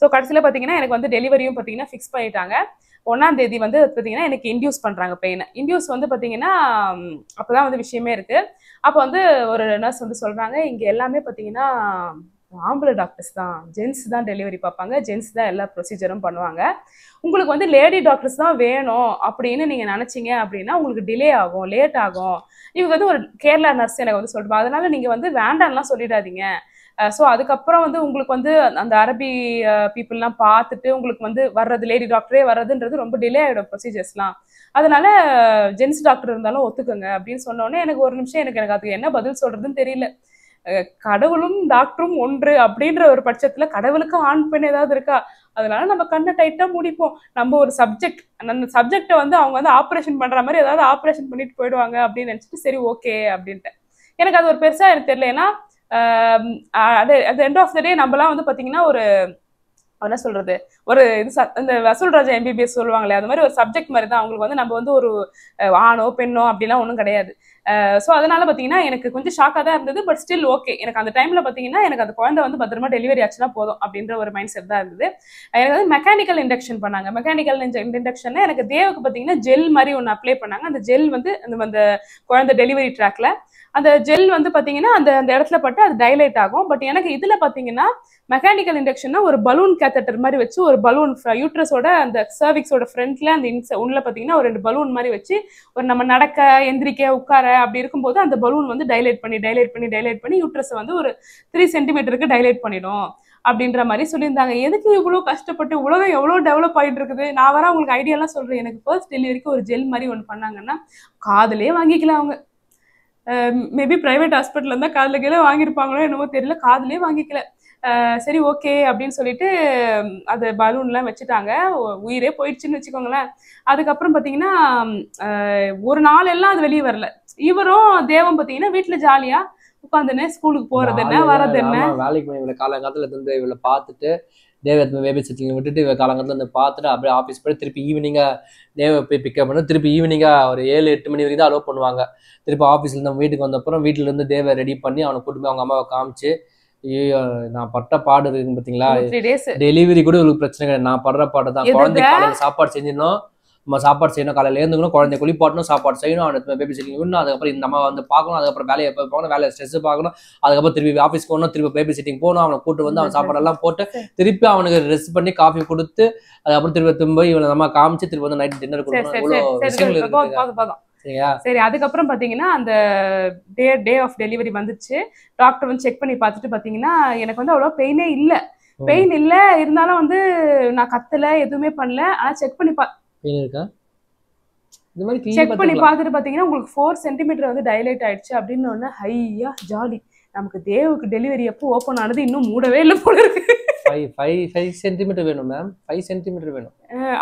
so கடைசியில் பார்த்தீங்கன்னா எனக்கு வந்து டெலிவரியும் பார்த்தீங்கன்னா ஃபிக்ஸ் பண்ணிட்டாங்க ஒன்றாம் தேதி வந்து பார்த்தீங்கன்னா எனக்கு இன்டியூஸ் பண்ணுறாங்க பெயினை இன்டியூஸ் வந்து பார்த்தீங்கன்னா அப்போ தான் வந்து விஷயமே இருக்குது அப்போ வந்து ஒரு நர்ஸ் வந்து சொல்கிறாங்க இங்கே எல்லாமே பார்த்தீங்கன்னா ஆம்பளை டாக்டர்ஸ் தான் ஜென்ஸ் தான் டெலிவரி பார்ப்பாங்க ஜென்ஸ் தான் எல்லா ப்ரொசீஜரும் பண்ணுவாங்க உங்களுக்கு வந்து லேடி டாக்டர்ஸ் தான் வேணும் அப்படின்னு நீங்கள் நினச்சிங்க அப்படின்னா உங்களுக்கு டிலே ஆகும் லேட் ஆகும் இவங்க வந்து ஒரு கேரளா நர்ஸ் எனக்கு வந்து சொல்லுவாங்க அதனால நீங்கள் வந்து வேண்டாம்லாம் சொல்லிடாதீங்க ஸோ அதுக்கப்புறம் வந்து உங்களுக்கு வந்து அந்த அரபி பீப்புளெலாம் பார்த்துட்டு உங்களுக்கு வந்து வர்றது லேடி டாக்டரே வர்றதுன்றது ரொம்ப டிலே ஆகிடும் ப்ரொசீஜர்ஸ்லாம் அதனால ஜென்ஸ் டாக்டர் இருந்தாலும் ஒத்துக்குங்க அப்படின்னு சொன்னோடனே எனக்கு ஒரு நிமிஷம் எனக்கு எனக்கு அதுக்கு என்ன பதில் சொல்கிறதுன்னு தெரியல கடவுளும் டாக்டரும் ஒன்று அப்படின்ற ஒரு பட்சத்தில் கடவுளுக்கு ஆண் பெண் ஏதாவது இருக்கா அதனால நம்ம கண்ணை டைட்டாக முடிப்போம் நம்ம ஒரு சப்ஜெக்ட் அந்த சப்ஜெக்டை வந்து அவங்க வந்து ஆப்ரேஷன் பண்ணுற மாதிரி ஏதாவது ஆப்ரேஷன் பண்ணிட்டு போயிடுவாங்க அப்படின்னு நினைச்சிட்டு சரி ஓகே அப்படின்ட்டு எனக்கு அது ஒரு பெருசாக எனக்கு தெரியல ஏன்னா Um, அது at end of the day நம்மலாம் வந்து பார்த்தீங்கன்னா ஒரு என்ன சொல்றது ஒரு இது இந்த வசூல் ராஜா எம்பிபிஎஸ் சொல்லுவாங்களே அது மாதிரி ஒரு சப்ஜெக்ட் மாதிரி தான் அவங்களுக்கு வந்து நம்ம வந்து ஒரு ஆணோ பெண்ணோ அப்படிலாம் ஒன்றும் கிடையாது ஸோ அதனால பார்த்தீங்கன்னா எனக்கு கொஞ்சம் ஷாக்காக தான் இருந்தது பட் ஸ்டில் ஓகே எனக்கு அந்த டைமில் பார்த்தீங்கன்னா எனக்கு அந்த குழந்தை வந்து பத்திரமா டெலிவரி ஆச்சுன்னா போதும் அப்படின்ற ஒரு மைண்ட் செட் தான் இருந்தது எனக்கு வந்து மெக்கானிக்கல் இண்டக்ஷன் பண்ணாங்க மெக்கானிக்கல் இண்டக்ஷன்னா எனக்கு தேவுக்கு பார்த்தீங்கன்னா ஜெல் மாதிரி ஒன்று அப்ளை பண்ணாங்க அந்த ஜெல் வந்து அந்த குழந்தை டெலிவரி ட்ராக்ல அந்த ஜெல் வந்து பார்த்தீங்கன்னா அந்த அந்த இடத்துல பட்டு அது டைலைட் ஆகும் பட் எனக்கு இதில் பார்த்தீங்கன்னா மெக்கானிக்கல் இண்டக்ஷன்னா ஒரு பலூன் கேத்தட்டர் மாதிரி வச்சு ஒரு பலூன் யூட்ரஸோட அந்த சர்விக்ஸோட ஃப்ரண்ட்ல அந்த இன்ஸ் உள்ள பார்த்தீங்கன்னா ஒரு ரெண்டு பலூன் மாதிரி வச்சு ஒரு நம்ம நடக்க எந்திரிக்க உட்கார அப்படி இருக்கும்போது அந்த பலூன் வந்து டைலைட் பண்ணி டைலைட் பண்ணி டைலைட் பண்ணி யூட்ரஸ் வந்து ஒரு த்ரீ சென்டிமீட்டருக்கு டைலைட் பண்ணிடும் அப்படின்ற மாதிரி சொல்லியிருந்தாங்க எதுக்கு இவ்வளோ கஷ்டப்பட்டு உலகம் எவ்வளோ டெவலப் ஆகிட்டு இருக்குது நான் வர உங்களுக்கு ஐடியாலாம் சொல்கிறேன் எனக்கு ஃபர்ஸ்ட் டெலிவரிக்கு ஒரு ஜெல் மாதிரி ஒன்று பண்ணாங்கன்னா காதலே வாங்கிக்கலாம் அவங்க மேபி பிரைவேட் ஹாஸ்பிட்டல் இருந்தால் காதில் கீழே வாங்கியிருப்பாங்களோ என்னமோ தெரியல காதுலேயே வாங்கிக்கல uh, சரி ஓகே அப்படின்னு சொல்லிட்டு um, அது பலூன்லாம் வச்சுட்டாங்க உயிரே போயிடுச்சுன்னு வச்சுக்கோங்களேன் அதுக்கப்புறம் பார்த்தீங்கன்னா um, uh, ஒரு நாள் எல்லாம் அது வெளியே வரல இவரும் தேவம் பார்த்தீங்கன்னா வீட்டில் ஜாலியாக உட்காந்துன்னு ஸ்கூலுக்கு போறது என்ன வர்றது என்ன வேலைக்கு போய் இவ்வளவு காலங்காலத்துல இருந்து இவ்வளவு பார்த்துட்டு தேவ வேபி சிட்டிங் விட்டுட்டு காலங்கத்தில் வந்து பார்த்துட்டு அப்படியே ஆஃபீஸ் போய் திருப்பி ஈவினிங்காக தேவை போய் பிக்கப் பண்ணி திருப்பி ஈவினிங்காக ஒரு ஏழு எட்டு மணி வரைக்கும் தான் அலோவ் பண்ணுவாங்க திருப்பி ஆஃபீஸில் நம்ம வீட்டுக்கு வந்தப்புறம் வீட்டிலேருந்து தேவை ரெடி பண்ணி அவனை கூட்டு போய் அவங்க அம்மாவை காமிச்சு ஐயோ நான் பட்ட பாடு இருக்குன்னு பார்த்தீங்களா டெலிவரி கூட உங்களுக்கு பிரச்சனை கிடையாது நான் படுற பாடு தான் குழந்தைக்கு சாப்பாடு செஞ்சிடணும் நம்ம சாப்பாடு செய்யணும் காலையில் இருந்துக்கணும் குழந்தை குளிப்பாட்டணும் சாப்பாடு செய்யணும் அவனை பேபி சிட்டிங் விடணும் அதுக்கப்புறம் அம்மா வந்து பார்க்கணும் அதுக்கப்புறம் வேலையை போகணும் வேலையை ஸ்ட்ரெஸ் பார்க்கணும் அதுக்கப்புறம் திருப்பி ஆஃபீஸ் போகணும் திருப்பி பேபி சிட்டிங் போகணும் அவனை கூட்டு வந்து அவன் சாப்பாடெல்லாம் போட்டு திருப்பி அவனுக்கு ரெஸ்ட் பண்ணி காஃபி கொடுத்து அதுக்கப்புறம் திருப்பி திரும்ப இவனை நம்ம காமிச்சு திருப்பி வந்து நைட் டின்னர் கொடுக்கணும் இவ்வளோ விஷயங்கள் சரி அதுக்கப்புறம் பாத்தீங்கன்னா அந்த டே டே ஆஃப் டெலிவரி வந்துச்சு டாக்டர் வந்து செக் பண்ணி பார்த்துட்டு பாத்தீங்கன்னா எனக்கு வந்து அவ்வளோ பெயினே இல்லை பெயின் இல்லை இருந்தாலும் வந்து நான் கத்தல எதுவுமே பண்ணல ஆனா செக் பண்ணி பா பெயின் இருக்கா இந்த மாதிரி செக் பண்ணி பார்த்துட்டு பாத்தீங்கன்னா உங்களுக்கு ஃபோர் சென்டிமீட்டர் வந்து டைலைட் ஆயிடுச்சு அப்படின்னு ஒன்று ஹையா ஜாலி நமக்கு தேவுக்கு டெலிவரி அப்போ ஓபன் ஆனது இன்னும் மூடவே இல்ல போல இருக்கு ஃபைவ் ஃபைவ் ஃபைவ் சென்டிமீட்டர் வேணும் மேம் ஃபைவ் சென்டிமீட்டர் வேணும்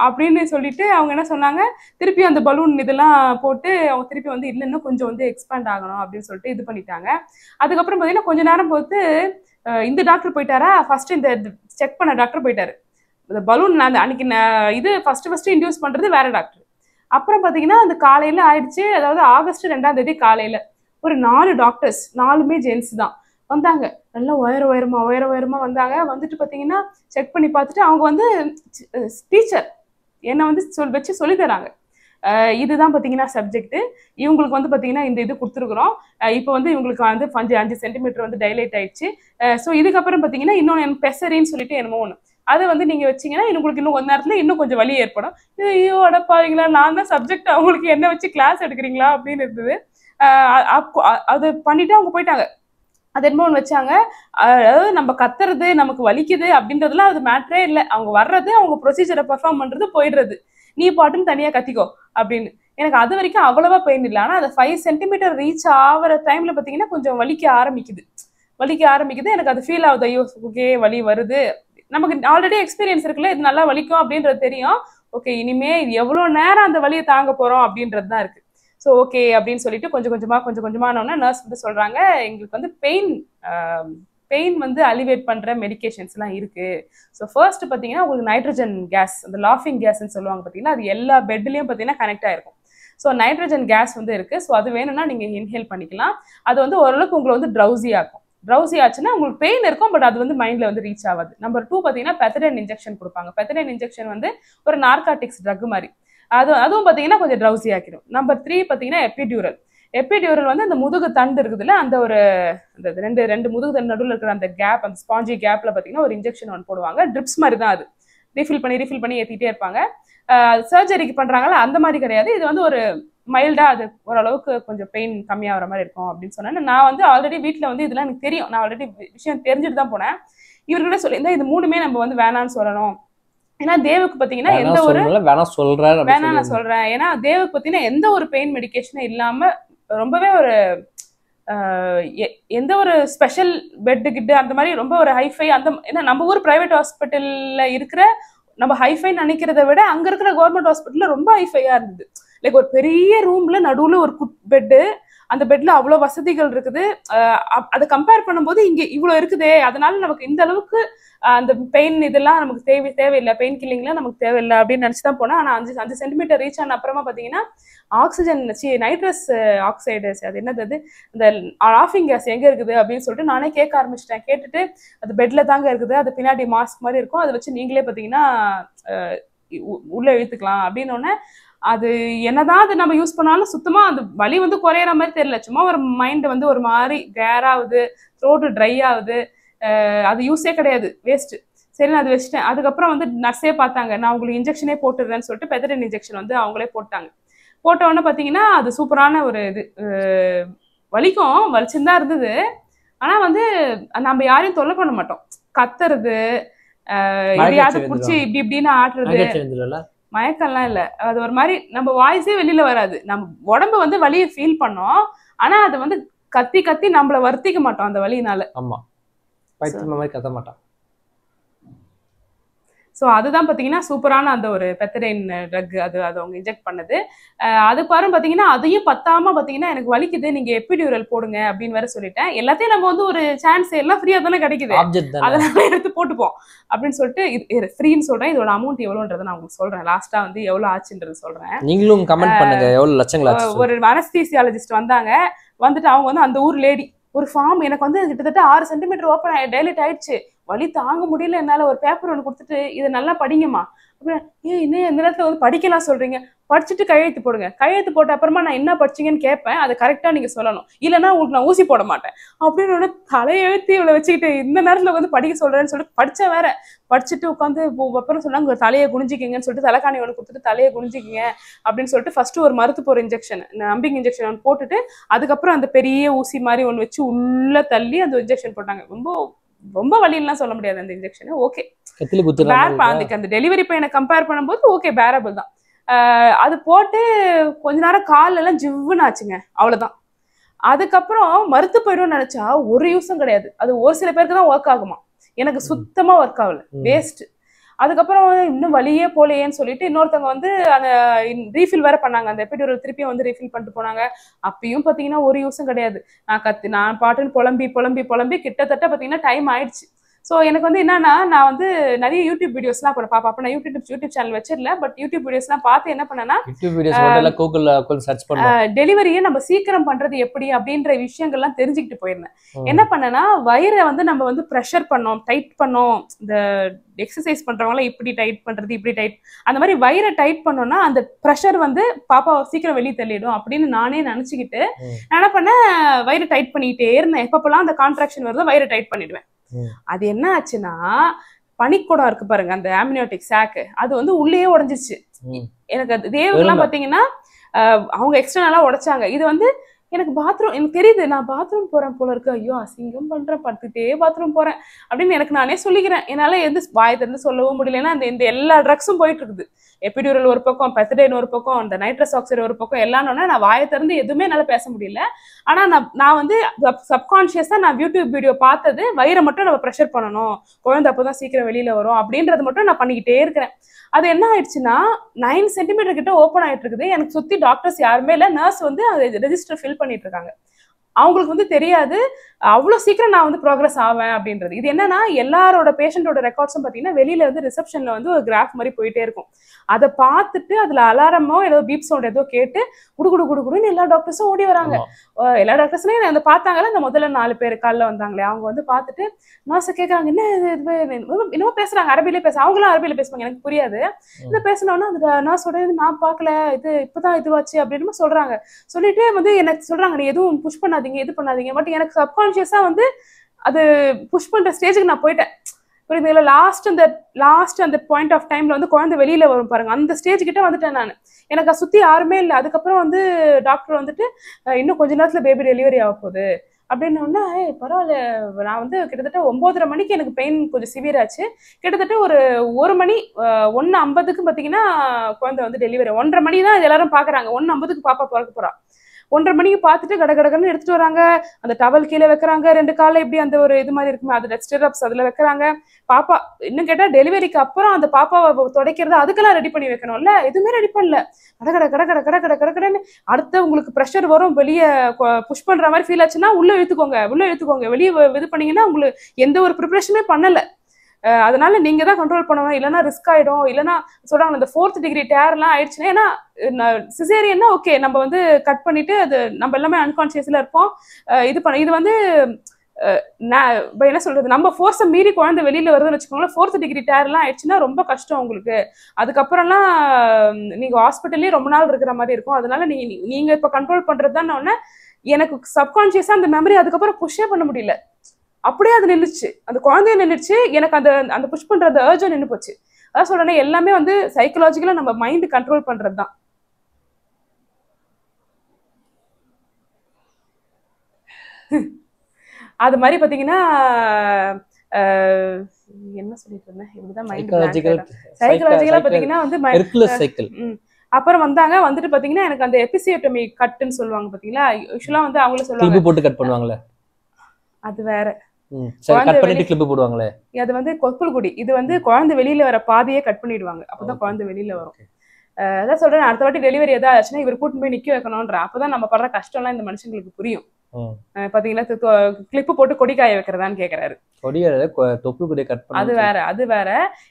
அப்படின்னு சொல்லிட்டு அவங்க என்ன சொன்னாங்க திருப்பி அந்த பலூன் இதெல்லாம் போட்டு அவங்க திருப்பி வந்து இல்லைன்னா கொஞ்சம் வந்து எக்ஸ்பேண்ட் ஆகணும் அப்படின்னு சொல்லிட்டு இது பண்ணிட்டாங்க அதுக்கப்புறம் பார்த்தீங்கன்னா கொஞ்ச நேரம் பொறுத்து இந்த டாக்டர் போயிட்டாரா ஃபர்ஸ்ட் இந்த செக் பண்ண டாக்டர் போயிட்டாரு இந்த பலூன் நான் அன்னைக்கு நான் இது ஃபர்ஸ்ட் ஃபர்ஸ்ட் இன்டியூஸ் பண்ணுறது வேற டாக்டர் அப்புறம் பார்த்தீங்கன்னா அந்த காலையில் ஆயிடுச்சு அதாவது ஆகஸ்ட் ரெண்டாம் தேதி காலையில் ஒரு நாலு டாக்டர்ஸ் நாலுமே ஜென்ஸ் தான் வந்தாங்க நல்லா உயர உயரமா உயர உயரமா வந்தாங்க வந்துட்டு பார்த்தீங்கன்னா செக் பண்ணி பார்த்துட்டு அவங்க வந்து டீச்சர் என்னை வந்து சொல் வச்சு சொல்லித்தராங்க இதுதான் பார்த்தீங்கன்னா சப்ஜெக்ட்டு இவங்களுக்கு வந்து பார்த்தீங்கன்னா இந்த இது கொடுத்துருக்குறோம் இப்போ வந்து இவங்களுக்கு வந்து அஞ்சு அஞ்சு சென்டிமீட்டர் வந்து டைலேட் ஆயிடுச்சு ஸோ இதுக்கப்புறம் பார்த்தீங்கன்னா இன்னொன்று பெசரின்னு சொல்லிட்டு என்னமோ ஒன்று அதை வந்து நீங்கள் வச்சீங்கன்னா உங்களுக்கு இன்னும் கொஞ்ச நேரத்தில் இன்னும் கொஞ்சம் வலி ஏற்படும் இது ஐயோ அடப்பாவீங்களா நான் தான் சப்ஜெக்ட் அவங்களுக்கு என்ன வச்சு கிளாஸ் எடுக்கிறீங்களா அப்படின்னு இருந்தது அது பண்ணிவிட்டு அவங்க போயிட்டாங்க அது என்னமோ ஒன்று வச்சாங்க அதாவது நம்ம கத்துறது நமக்கு வலிக்குது அப்படின்றதுலாம் அது மேட்ரே இல்லை அவங்க வர்றது அவங்க ப்ரொசீஜரை பர்ஃபார்ம் பண்ணுறது போயிடுறது நீ பாட்டுன்னு தனியாக கத்திக்கோ அப்படின்னு எனக்கு அது வரைக்கும் அவ்வளவா பெயின் இல்லை ஆனால் அது ஃபைவ் சென்டிமீட்டர் ரீச் ஆகிற டைமில் பார்த்தீங்கன்னா கொஞ்சம் வலிக்க ஆரம்பிக்குது வலிக்க ஆரம்பிக்குது எனக்கு அது ஃபீல் ஆகுது ஐயோ ஓகே வலி வருது நமக்கு ஆல்ரெடி எக்ஸ்பீரியன்ஸ் இருக்குல்ல இது நல்லா வலிக்கும் அப்படின்றது தெரியும் ஓகே இனிமே இது எவ்வளோ நேரம் அந்த வழியை தாங்க போகிறோம் அப்படின்றது தான் இருக்குது ஸோ ஓகே அப்படின்னு சொல்லிட்டு கொஞ்சம் கொஞ்சமாக கொஞ்சம் கொஞ்சமானோன்னா நர்ஸ் வந்து சொல்கிறாங்க எங்களுக்கு வந்து பெயின் பெயின் வந்து அலிவேட் பண்ணுற மெடிகேஷன்ஸ்லாம் இருக்குது ஸோ ஃபர்ஸ்ட் பார்த்தீங்கன்னா உங்களுக்கு நைட்ரஜன் கேஸ் அந்த லாஃபிங் கேஸ்ன்னு சொல்லுவாங்க பார்த்தீங்கன்னா அது எல்லா பெட்லேயும் பார்த்தீங்கன்னா கனெக்ட் ஆகிருக்கும் ஸோ நைட்ரஜன் கேஸ் வந்து இருக்குது ஸோ அது வேணும்னா நீங்கள் இன்ஹேல் பண்ணிக்கலாம் அது வந்து ஓரளவுக்கு உங்களை வந்து ட்ரௌசி ஆகும் ப்ரௌசி ஆச்சுன்னா உங்களுக்கு பெயின் இருக்கும் பட் அது வந்து மைண்டில் வந்து ரீச் ஆகாது நம்பர் டூ பார்த்தீங்கன்னா பெத்தடன் இன்ஜெக்ஷன் கொடுப்பாங்க பெத்தடன் இன்ஜெக்ஷன் வந்து ஒரு நார்காட்டிக்ஸ் ட்ரக் மாதிரி அது அதுவும் பார்த்தீங்கன்னா கொஞ்சம் ட்ரௌசி ஆக்கிடும் நம்பர் த்ரீ பார்த்தீங்கன்னா எப்பிடியூரல் எப்பிடியூரல் வந்து அந்த முதுகு தண்டு இருக்குதுல்ல அந்த ஒரு அந்த ரெண்டு ரெண்டு முதுகு தண்டு நடுவில் இருக்கிற அந்த கேப் அந்த ஸ்பாஞ்சி கேப்பில் பார்த்தீங்கன்னா ஒரு இன்ஜெக்ஷன் ஒன்று போடுவாங்க ட்ரிப்ஸ் மாதிரி தான் அது ரீஃபில் பண்ணி ரீஃபில் பண்ணி ஏற்றிட்டே இருப்பாங்க சர்ஜரிக்கு பண்றாங்கல்ல அந்த மாதிரி கிடையாது இது வந்து ஒரு மைல்டா அது ஓரளவுக்கு கொஞ்சம் பெயின் கம்மியாகிற மாதிரி இருக்கும் அப்படின்னு சொன்னேன் நான் வந்து ஆல்ரெடி வீட்டில் வந்து இதெல்லாம் எனக்கு தெரியும் நான் ஆல்ரெடி விஷயம் தெரிஞ்சுட்டு தான் போனேன் இவர்கிட்ட சொல்லியிருந்தா இது மூணுமே நம்ம வந்து வேணான்னு சொல்லணும் ஏன்னா தேவுக்கு பாத்தீங்கன்னா எந்த ஒரு வேணா சொல்றேன் வேணா நான் சொல்றேன் ஏன்னா தேவுக்கு பார்த்தீங்கன்னா எந்த ஒரு பெயின் மெடிக்கேஷனும் இல்லாம ரொம்பவே ஒரு எந்த ஒரு ஸ்பெஷல் பெட்டு கிட்டு அந்த மாதிரி ரொம்ப ஒரு ஹைஃபை அந்த ஏன்னா நம்ம ஊர் பிரைவேட் ஹாஸ்பிட்டல்ல இருக்கிற நம்ம ஹைஃபை நினைக்கிறத விட அங்க இருக்கிற கவர்மெண்ட் ஹாஸ்பிட்டல்ல ரொம்ப ஹைஃபையா இருந்தது லைக் ஒரு பெரிய ரூம்ல நடுவுல ஒரு குட் பெட்டு அந்த பெட்ல அவ்வளோ வசதிகள் இருக்குது அதை கம்பேர் பண்ணும்போது இங்கே இவ்வளோ இருக்குதே அதனால நமக்கு இந்த அளவுக்கு அந்த பெயின் இதெல்லாம் நமக்கு தேவை தேவையில்லை பெயின் கில்லிங்லாம் நமக்கு தேவையில்லை அப்படின்னு நினச்சி தான் போனேன் ஆனால் அஞ்சு அஞ்சு சென்டிமீட்டர் ரீச் ஆன அப்புறமா பார்த்தீங்கன்னா ஆக்சிஜன் சி நைட்ரஸ் ஆக்சைடு அது என்னது அது இந்த ஆஃபிங் கேஸ் எங்கே இருக்குது அப்படின்னு சொல்லிட்டு நானே கேட்க ஆரம்பிச்சிட்டேன் கேட்டுட்டு அது பெட்டில் தாங்க இருக்குது அது பின்னாடி மாஸ்க் மாதிரி இருக்கும் அதை வச்சு நீங்களே பார்த்தீங்கன்னா உள்ள இழுத்துக்கலாம் அப்படின்னு அது என்னதான் அது நம்ம யூஸ் பண்ணாலும் சுத்தமா அது வலி வந்து குறையிற மாதிரி தெரியல சும்மா ஒரு மைண்ட் வந்து ஒரு மாதிரி கேர் ஆகுது த்ரோட்டு ட்ரை ஆகுது அது யூஸே கிடையாது வேஸ்ட்டு சரி நான் அது வச்சுட்டேன் அதுக்கப்புறம் வந்து நர்ஸே பார்த்தாங்க நான் உங்களுக்கு இன்ஜெக்ஷனே போட்டுடுறேன்னு சொல்லிட்டு பெதரின் இன்ஜெக்ஷன் வந்து அவங்களே போட்டாங்க போட்ட உடனே பார்த்தீங்கன்னா அது சூப்பரான ஒரு இது வலிக்கும் வலிச்சுன்னு இருந்தது ஆனால் வந்து நம்ம யாரையும் தொல்லை பண்ண மாட்டோம் கத்துறது எதையாவது பிடிச்சி இப்படி இப்படின்னு ஆடுறது மயக்கம்லாம் இல்லை அது ஒரு மாதிரி நம்ம வாய்ஸே வெளியில வராது நம்ம உடம்பு வந்து வலியை ஃபீல் பண்ணோம் ஆனா அது வந்து கத்தி கத்தி நம்மள வருத்திக்க மாட்டோம் அந்த வலியினால ஆமா பைத்தியம் மாதிரி கத்த மாட்டோம் ஸோ அதுதான் பார்த்தீங்கன்னா சூப்பரான அந்த ஒரு பெத்தடைன் ட்ரக் அது அது அவங்க இன்ஜெக்ட் பண்ணது அது பாரு பார்த்தீங்கன்னா அதையும் பத்தாம பார்த்தீங்கன்னா எனக்கு வலிக்குது நீங்க எப்பிடியூரல் போடுங்க அப்படின்னு வேற சொல்லிட்டேன் எல்லாத்தையும் நம்ம வந்து ஒரு சான்ஸ் எல்லாம் ஃப்ரீயா தானே கிடைக்குது அதெல்லாம் எடுத்து போட்டுப்போம் அப்படின்னு சொல்லிட்டு ஃப்ரீன்னு சொல்றேன் இதோட அமௌண்ட் எவ்வளோன்றதை நான் உங்களுக்கு சொல்றேன் லாஸ்ட்டாக வந்து எவ்வளோ ஆச்சுன்றது சொல்றேன் நீங்களும் கமெண்ட் பண்ணுங்க எவ்வளோ லட்சங்களா ஒரு அனஸ்தீசியாலஜிஸ்ட் வந்தாங்க வந்துட்டு அவங்க வந்து அந்த ஊர் லேடி ஒரு ஃபார்ம் எனக்கு வந்து கிட்டத்தட்ட ஆறு சென்டிமீட்டர் ஓப்பன் டெய்லி ஆயிடுச்சு வழி தாங்க முடியல என்னால் ஒரு பேப்பர் ஒன்று கொடுத்துட்டு இதை நல்லா படிங்கம்மா அப்படின்னா ஏன் இன்னும் இந்த நேரத்தில் வந்து படிக்கலாம் சொல்கிறீங்க படிச்சுட்டு கையெழுத்து போடுங்க கையெழுத்து போட்ட அப்புறமா நான் என்ன படிச்சிங்கன்னு கேட்பேன் அதை கரெக்டாக நீங்கள் சொல்லணும் இல்லைன்னா உங்களுக்கு நான் ஊசி போட மாட்டேன் அப்படின்னு தலையெழுத்து இவ்வளோ வச்சுக்கிட்டு இந்த நேரத்தில் வந்து படிக்க சொல்கிறேன்னு சொல்லிட்டு படித்த வேற படிச்சுட்டு உட்காந்து அப்புறம் சொன்னாங்க தலையை குனிஞ்சிக்கிங்கன்னு சொல்லிட்டு தலைக்காணி ஒன்று கொடுத்துட்டு தலையை குனிஞ்சிக்கிங்க அப்படின்னு சொல்லிட்டு ஃபஸ்ட்டு ஒரு மருத்துவ இன்ஜெக்ஷன் நம்பிங் இன்ஜெக்ஷன் ஒன்று போட்டுட்டு அதுக்கப்புறம் அந்த பெரிய ஊசி மாதிரி ஒன்று வச்சு உள்ளே தள்ளி அந்த இன்ஜெக்ஷன் போட்டாங்க ரொம்ப ரொம்ப வழியெல்லாம் சொல்ல முடியாது அந்த இன்ஜெக்ஷன் ஓகே அதுக்கு அந்த டெலிவரி பையனை கம்பேர் பண்ணும்போது ஓகே பேரபிள் தான் அது போட்டு கொஞ்ச நேரம் காலெல்லாம் ஜிவ்வுன்னு ஆச்சுங்க அவ்வளோதான் அதுக்கப்புறம் மறுத்து போயிடும்னு நினைச்சா ஒரு யூஸும் கிடையாது அது ஒரு சில பேருக்கு தான் ஒர்க் ஆகுமா எனக்கு சுத்தமா ஒர்க் ஆகல வேஸ்ட் அதுக்கப்புறம் இன்னும் வழியே போலையேன்னு சொல்லிட்டு இன்னொருத்தவங்க வந்து அந்த ரீஃபில் வேற பண்ணாங்க அந்த ஒரு திருப்பியும் வந்து ரீஃபில் பண்ணிட்டு போனாங்க அப்பயும் பார்த்தீங்கன்னா ஒரு யூஸும் கிடையாது நான் கத்து நான் பாட்டுன்னு புலம்பி புலம்பி புலம்பி கிட்டத்தட்ட பார்த்தீங்கன்னா டைம் ஆயிடுச்சு ஸோ எனக்கு வந்து என்னன்னா நான் வந்து நிறைய யூடியூப் வீடியோஸ்லாம் கூட பார்ப்பேன் நான் யூடியூப் யூடியூப் சேனல் வச்சிடல பட் யூடியூப் வீடியோஸ்லாம் பார்த்து என்ன பண்ணேன்னா டெலிவரியே நம்ம சீக்கிரம் பண்றது எப்படி அப்படின்ற விஷயங்கள்லாம் தெரிஞ்சுக்கிட்டு போயிருந்தேன் என்ன பண்ணேன்னா வயிறை வந்து நம்ம வந்து ப்ரெஷர் பண்ணோம் டைட் பண்ணோம் இந்த எக்ஸசைஸ் பண்றவங்களாம் இப்படி டைட் பண்றது இப்படி டைட் அந்த மாதிரி வயிறை டைட் பண்ணோம்னா அந்த ப்ரெஷர் வந்து பாப்பா சீக்கிரம் வெளியே தள்ளிடும் அப்படின்னு நானே நினைச்சுக்கிட்டு நான் என்ன பண்ணேன் வயிறு டைட் பண்ணிக்கிட்டே இருந்தேன் எப்பப்பெல்லாம் அந்த கான்ட்ராக்ஷன் வருதோ வயிறு டைட் பண்ணிடுவேன் அது என்ன ஆச்சுன்னா பனிக்கூடம் இருக்கு பாருங்க அந்த ஆமினியோட்டிக் சாக்கு அது வந்து உள்ளேயே உடஞ்சிச்சு எனக்கு அது தேவுக்கெல்லாம் பாத்தீங்கன்னா அவங்க எக்ஸ்டர்னலா உடைச்சாங்க இது வந்து எனக்கு பாத்ரூம் எனக்கு தெரியுது நான் பாத்ரூம் போறேன் போல இருக்கு ஐயோ அசிங்கம் பண்றேன் படுத்துட்டே பாத்ரூம் போறேன் அப்படின்னு எனக்கு நானே சொல்லிக்கிறேன் என்னால எது வாய் சொல்லவும் முடியலன்னா அந்த இந்த எல்லா ட்ரக்ஸும் போயிட்டு இருக்குது எபிடியூரல் ஒரு பக்கம் பெத்தடைன் ஒரு பக்கம் இந்த நைட்ரஸ் ஆக்சைடு ஒரு பக்கம் எல்லாம்னோடனே நான் வாயை திறந்து எதுவுமே என்னால் பேச முடியல ஆனால் நான் நான் வந்து சப்கான்ஷியஸாக நான் யூடியூப் வீடியோ பார்த்தது வயிறை மட்டும் நம்ம ப்ரெஷர் பண்ணணும் குழந்தை அப்போ தான் சீக்கிரம் வெளியில் வரும் அப்படின்றது மட்டும் நான் பண்ணிக்கிட்டே இருக்கிறேன் அது என்ன ஆயிடுச்சுன்னா நைன் சென்டிமீட்டர் கிட்ட ஓப்பன் ஆயிட்டு இருக்குது எனக்கு சுற்றி டாக்டர்ஸ் யாருமே இல்லை நர்ஸ் வந்து அதை ரெஜிஸ்டர் ஃபில் பண்ணிட்டு இருக்காங்க அவங்களுக்கு வந்து தெரியாது அவ்வளோ சீக்கிரம் நான் வந்து ப்ராக்ரஸ் ஆவேன் அப்படின்றது இது என்னன்னா எல்லாரோட பேஷண்டோட ரெக்கார்ட்ஸும் பார்த்தீங்கன்னா வெளியில வந்து ரிசப்ஷன்ல வந்து ஒரு கிராஃப் மாதிரி போயிட்டே இருக்கும் அதை பார்த்துட்டு அதுல அலாரமோ ஏதோ பீப் சவுண்ட் ஏதோ கேட்டு குடு குடு குடுன்னு எல்லா டாக்டர்ஸும் ஓடி வராங்க எல்லா டாக்டர்ஸ்லையும் அந்த பார்த்தாங்களே அந்த முதல்ல நாலு பேர் காலில் வந்தாங்களே அவங்க வந்து பார்த்துட்டு நர்ஸை கேட்குறாங்க என்ன இது என்னமோ பேசுறாங்க அரபிலே பேச அவங்களும் அரபியில பேசுவாங்க எனக்கு புரியாது இந்த பேசினோன்னா அந்த நர்ஸோட நான் பார்க்கல இது இப்பதான் இதுவாச்சு அப்படின்னு சொல்றாங்க சொல்லிட்டு வந்து எனக்கு சொல்றாங்க நீ எதுவும் புஷ் பண்ணாதீங்க இது பண்ணாதீங்க பட் எனக்கு சப்கான் சப்கான்ஷியஸா வந்து அது புஷ் பண்ற ஸ்டேஜுக்கு நான் போயிட்டேன் புரியுதுங்களா லாஸ்ட் அந்த லாஸ்ட் அந்த பாயிண்ட் ஆஃப் டைம்ல வந்து குழந்தை வெளியில வரும் பாருங்க அந்த ஸ்டேஜ் கிட்ட வந்துட்டேன் நான் எனக்கு சுத்தி யாருமே இல்லை அதுக்கப்புறம் வந்து டாக்டர் வந்துட்டு இன்னும் கொஞ்ச நேரத்துல பேபி டெலிவரி ஆக போகுது அப்படின்னோடனே பரவாயில்ல நான் வந்து கிட்டத்தட்ட ஒம்போதரை மணிக்கு எனக்கு பெயின் கொஞ்சம் சிவியர் ஆச்சு கிட்டத்தட்ட ஒரு ஒரு மணி ஒன்று ஐம்பதுக்கு பார்த்தீங்கன்னா குழந்தை வந்து டெலிவரி ஒன்றரை மணி தான் எல்லாரும் பார்க்குறாங்க ஒன்று ஐம்பதுக்கு பாப்பா பிறக்க போகிறான் ஒன்றரை மணிக்கு பார்த்துட்டு கட கடகடன்னு எடுத்துட்டு வராங்க அந்த டவல் கீழே வைக்கிறாங்க ரெண்டு காலை எப்படி அந்த ஒரு இது மாதிரி இருக்குமே அதுல ஸ்டெரப்ஸ் அதில் வைக்கிறாங்க பாப்பா இன்னும் கேட்டால் டெலிவரிக்கு அப்புறம் அந்த பாப்பாவை துடைக்கிறது அதுக்கெல்லாம் ரெடி பண்ணி வைக்கணும்ல எதுவுமே ரெடி பண்ணல கட கட கட கட கட கட கடன்னு அடுத்து உங்களுக்கு ப்ரெஷர் வரும் வெளியே புஷ் பண்ணுற மாதிரி ஃபீல் ஆச்சுன்னா உள்ளே இழுத்துக்கோங்க உள்ளே இழுத்துக்கோங்க வெளியே இது பண்ணீங்கன்னா உங்களுக்கு எந்த ஒரு ப்ரிப்ரேஷனுமே பண்ணலை அதனால நீங்க தான் கண்ட்ரோல் பண்ணணும் இல்லைன்னா ரிஸ்க் ஆயிடும் இல்லைன்னா சொல்றாங்க அந்த ஃபோர்த் டிகிரி டேர்லாம் ஆயிடுச்சுன்னா ஏன்னா சிசேரியன்னா ஓகே நம்ம வந்து கட் பண்ணிட்டு அது நம்ம எல்லாமே அன்கான்சியஸ்ல இருப்போம் இது பண்ண இது வந்து என்ன சொல்றது நம்ம ஃபோர்ஸை மீறி குழந்தை வெளியில வருதுன்னு வச்சுக்கோங்களேன் ஃபோர்த் டிகிரி டேர்லாம் ஆயிடுச்சுன்னா ரொம்ப கஷ்டம் உங்களுக்கு அதுக்கப்புறம்லாம் நீங்க ஹாஸ்பிட்டல்லே ரொம்ப நாள் இருக்கிற மாதிரி இருக்கும் அதனால நீங்க நீங்க இப்ப கண்ட்ரோல் பண்றது தான் எனக்கு சப்கான்சியஸா அந்த மெமரி அதுக்கப்புறம் புஷ்ஷே பண்ண முடியல அப்படியே அது நின்றுச்சு அந்த குழந்தைய நின்றுச்சு எனக்கு அந்த அந்த புஷ் பண்ற அந்த ஏர்ஜன் நின்று போச்சு அதான் சொல்றேன்னா எல்லாமே வந்து சைக்கலாஜிக்கலா நம்ம மைண்ட் கண்ட்ரோல் பண்றது தான் அது மாதிரி பாத்தீங்கன்னா என்ன சொல்லிட்டு இருந்தேன் இப்படிதான் மைண்ட் சைக்கலாஜிக்கலா பாத்தீங்கன்னா வந்து அப்புறம் வந்தாங்க வந்துட்டு பாத்தீங்கன்னா எனக்கு அந்த எபிசியோட்டமி கட்டுன்னு சொல்லுவாங்க பாத்தீங்களா யூஸ்வலா வந்து அவங்கள சொல்லுவாங்க போட்டு கட் பண்ணுவாங்களே அது வேற போடுவாங்களே அது வந்து கொக்குல்குடி இது வந்து குழந்தை வெளியில வர பாதையே கட் பண்ணிடுவாங்க அப்பதான் குழந்தை வெளியில வரும் அதான் சொல்றேன் அடுத்த வாட்டி டெலிவரி ஏதாவது ஆச்சுன்னா இவர் கூட்டு போய் நிக்க வைக்கணும்ன்ற அப்பதான் நம்ம படுற எல்லாம் இந்த மனுஷங்களுக்கு புரியும் பாத்தீங்கன்னா கிளிப்பு போட்டு கொடி காய வைக்கிறதான்னு கேக்குறாரு அது வேற அது வேற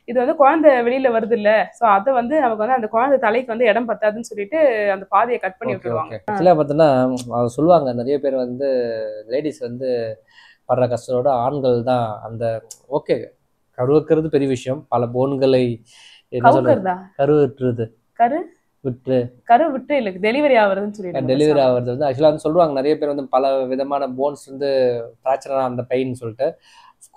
இது வந்து குழந்தை வெளியில வருது இல்ல சோ அத வந்து நமக்கு வந்து அந்த குழந்தை தலைக்கு வந்து இடம் பத்தாதுன்னு சொல்லிட்டு அந்த பாதையை கட் பண்ணி விட்டுருவாங்க ஆக்சுவலா பாத்தீங்கன்னா சொல்லுவாங்க நிறைய பேர் வந்து லேடிஸ் வந்து படுற கஷ்டத்தோட ஆண்கள் தான் அந்த ஓகே கருவுக்கிறது பெரிய விஷயம் பல போன்களை என்ன கரு விட்டு கரு விட்டு இல்லை டெலிவரி ஆகுறதுன்னு சொல்லி டெலிவரி ஆகுறது வந்து ஆக்சுவலாக வந்து சொல்லுவாங்க நிறைய பேர் வந்து பல விதமான போன்ஸ் வந்து ஃப்ராக்சரான அந்த பெயின் சொல்லிட்டு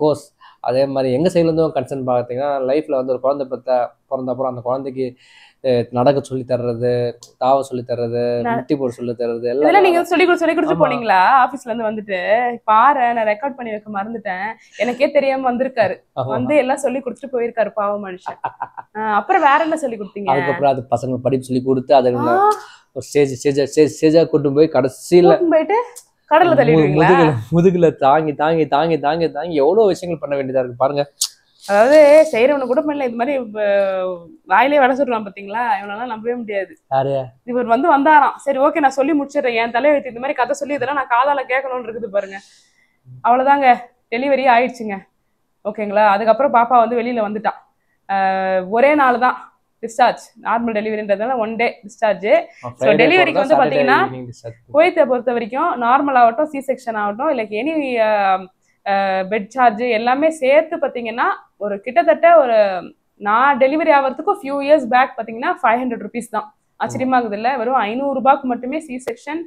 கோர்ஸ் அதே மாதிரி எங்கள் சைட்லேருந்தும் கன்சர்ன் பார்த்தீங்கன்னா லைஃப்பில் வந்து ஒரு குழந்தை பிறந்த பிறந்தப்புறம் அந்த குழந்தைக்கு நடக்க சொல்லி தர்றது தாவ சொல்லி தர்றது முட்டி போட சொல்லி தர்றது எல்லாம் நீங்க சொல்லி சொல்லி கொடுத்து போனீங்களா ஆபீஸ்ல இருந்து வந்துட்டு பாரு நான் ரெக்கார்ட் பண்ணி வைக்க மறந்துட்டேன் எனக்கே தெரியாம வந்திருக்காரு வந்து எல்லாம் சொல்லி கொடுத்துட்டு போயிருக்காரு பாவ மனுஷன் அப்புறம் வேற என்ன சொல்லி கொடுத்தீங்க அதுக்கப்புறம் அது பசங்க படிப்பு சொல்லி கொடுத்து அதை ஒரு ஸ்டேஜ் ஸ்டேஜா ஸ்டேஜ் ஸ்டேஜா போய் கடைசியில் போயிட்டு கடல்ல தள்ளி முதுகுல தாங்கி தாங்கி தாங்கி தாங்கி தாங்கி எவ்வளவு விஷயங்கள் பண்ண வேண்டியதா இருக்கு பாருங்க அதாவது செய்யறவன கூட பண்ணல இது மாதிரி வாயிலே வடை சொல்றான் பாத்தீங்களா இவனெல்லாம் நம்பவே முடியாது இவர் வந்து வந்தாராம் சரி ஓகே நான் சொல்லி முடிச்சிடுறேன் என் தலையெழுத்து இந்த மாதிரி கதை சொல்லி இதெல்லாம் நான் காதால கேட்கணும்னு இருக்குது பாருங்க அவ்வளவுதாங்க டெலிவரி ஆயிடுச்சுங்க ஓகேங்களா அதுக்கப்புறம் பாப்பா வந்து வெளியில வந்துட்டான் ஒரே நாள் தான் டிஸ்சார்ஜ் நார்மல் டெலிவரின்றதுனால ஒன் டே டிஸ்சார்ஜ் ஸோ டெலிவரிக்கு வந்து பார்த்தீங்கன்னா குவைத்தை பொறுத்த வரைக்கும் நார்மல் ஆகட்டும் சி செக்ஷன் ஆகட்டும் இல்லை எனி பெட் சார்ஜ் எல்லாமே சேர்த்து பார்த்தீங்கன்னா ஒரு கிட்டத்தட்ட ஒரு நான் டெலிவரி ஆகிறதுக்கும் ஃபியூ இயர்ஸ் பேக் பார்த்தீங்கன்னா ஃபைவ் ஹண்ட்ரட் ருபீஸ் தான் ஆச்சரியமாகுது இல்லை வெறும் ரூபாய்க்கு மட்டுமே C section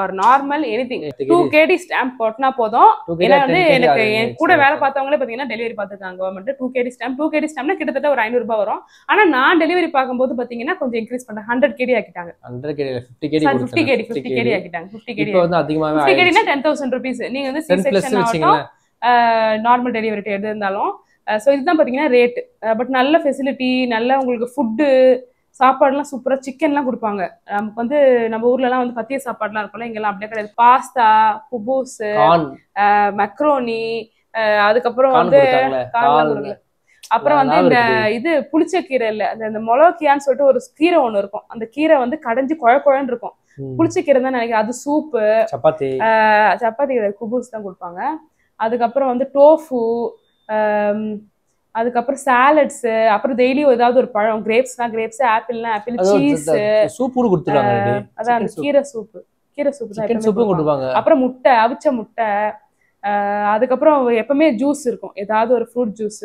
or normal anything two KD stamp போட்டினா போதும் ஏன்னா வந்து எனக்கு என் கூட வேலை பார்த்தவங்களே பார்த்தீங்கன்னா டெலிவரி பார்த்துருக்காங்க government two KD stamp two KD ஸ்டாம்ப்னா கிட்டத்தட்ட ஒரு ஐநூறு ரூபாய் வரும் ஆனா நான் டெலிவரி பார்க்கும்போது பார்த்தீங்கன்னா கொஞ்சம் இன்க்ரீஸ் பண்ண ஹண்ட்ரட் கேடி ஆக்கிட்டாங்க hundred KD fifty KD fifty KD fifty KD ஆக்கிட்டாங்க ஃபிஃப்டி கேடி வந்து அதிகமாக ஃபிஃப்டி கேடினா டென் தௌசண்ட் ருபீஸ் நீங்க வந்து சிக்ஸ் செக்ஷன் ஆகட்டும் நார்மல் டெலிவரி எது இருந்தாலும் ஸோ இதுதான் பார்த்தீங்கன்னா ரேட்டு பட் நல்ல ஃபெசிலிட்டி நல்ல உங்களுக்கு ஃபுட்டு சாப்பாடுலாம் சூப்பராக சிக்கன்லாம் கொடுப்பாங்க நமக்கு வந்து நம்ம ஊர்லலாம் வந்து பத்திய சாப்பாடுலாம் இருக்கும்ல இங்கெல்லாம் அப்படியே கிடையாது பாஸ்தா புபூஸ் மக்ரோனி அதுக்கப்புறம் வந்து அப்புறம் வந்து இந்த இது புளிச்ச கீரை இல்ல அந்த இந்த சொல்லிட்டு ஒரு கீரை ஒன்று இருக்கும் அந்த கீரை வந்து கடைஞ்சு குழ குழன்னு இருக்கும் புளிச்ச கீரை தான் நினைக்கிறேன் அது சூப்பு சப்பாத்தி சப்பாத்தி குபூஸ் தான் கொடுப்பாங்க அதுக்கப்புறம் வந்து டோஃபு அதுக்கப்புறம் சாலட்ஸ் அப்புறம் டெய்லியும் ஏதாவது ஒரு பழம் கிரேப்ஸ்னா கிரேப்ஸ் ஆப்பிள்னா ஆப்பிள் சீஸ் சூப் கொடுத்துருவாங்க அதான் கீரை சூப் கீரை சூப் தான் சூப் கொடுப்பாங்க அப்புறம் முட்டை அவிச்ச முட்டை அதுக்கப்புறம் எப்பவுமே ஜூஸ் இருக்கும் ஏதாவது ஒரு ஃப்ரூட் ஜூஸ்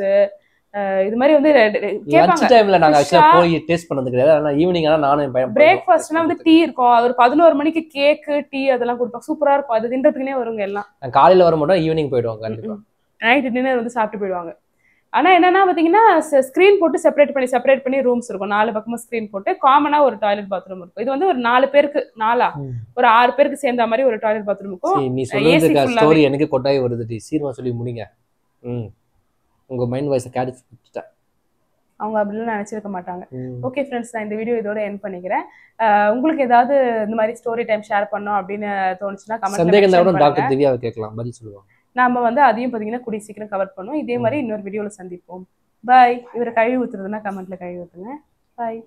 இது மாதிரி வந்து லஞ்ச் டைம்ல நாங்க एक्चुअली போய் டேஸ்ட் பண்ணது கிடையாது ஆனா ஈவினிங் ஆனா நானும் பயம் பிரேக்ஃபாஸ்ட்னா வந்து டீ இருக்கும் ஒரு பதினோரு மணிக்கு கேக் டீ அதெல்லாம் கொடுப்பாங்க சூப்பரா இருக்கும் அது தின்றதுக்குனே வருங்க எல்லாம் காலையில வர மாட்டோம் ஈவினிங் போயிடுவாங்க கண்டிப்பா நைட் டின்னர் வந்து சாப்பிட்டு போயிடுவாங்க ஆனா என்னன்னா பாத்தீங்கன்னா ஸ்கிரீன் போட்டு செப்பரேட் பண்ணி செப்பரேட் பண்ணி ரூம்ஸ் இருக்கும் நாலு பக்கமும் ஸ்கிரீன் போட்டு காமனா ஒரு டாய்லெட் பாத்ரூம் இருக்கும் இது வந்து ஒரு நாலு பேருக்கு நாலா ஒரு ஆறு பேருக்கு சேர்ந்த மாதிரி ஒரு டாய்லெட் பாத்ரூம் இருக்கும் நீ சொல்றது ஸ்டோரி எனக்கு கொட்டாய் வருது சீக்கிரமா சொல்லி முடிங்க உங்கள் மைண்ட் வாய்ஸை கேட்ச் கொடுத்துட்டேன் அவங்க அப்படிலாம் நினைச்சிருக்க மாட்டாங்க ஓகே ஃப்ரெண்ட்ஸ் நான் இந்த வீடியோ இதோட என் பண்ணிக்கிறேன் உங்களுக்கு ஏதாவது இந்த மாதிரி ஸ்டோரி டைம் ஷேர் பண்ணோம் அப்படின்னு தோணுச்சுன்னா கமெண்ட் டாக்டர் திவ்யாவை கேட்கலாம் பதில் சொல்லுவாங்க நாம வந்து அதையும் பார்த்தீங்கன்னா கூடிய சீக்கிரம் கவர் பண்ணுவோம் இதே மாதிரி இன்னொரு வீடியோவில் சந்திப்போம் பாய் இவரை கழுவி ஊற்றுறதுன்னா கமெண்ட்டில் கழுவி ஊற்றுங்க பாய்